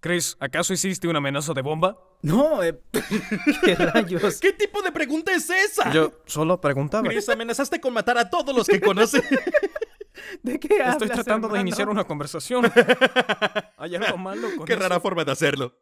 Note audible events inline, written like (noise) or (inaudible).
Chris, ¿acaso hiciste una amenaza de bomba? No, eh, (laughs) ¿qué rayos? ¿Qué tipo de pregunta es esa? Yo solo preguntaba. Chris, amenazaste con matar a todos los que conoces. (laughs) ¿De qué hablas, Estoy tratando de iniciar una conversación. (laughs) ¿Hay algo malo con Qué rara forma de hacerlo.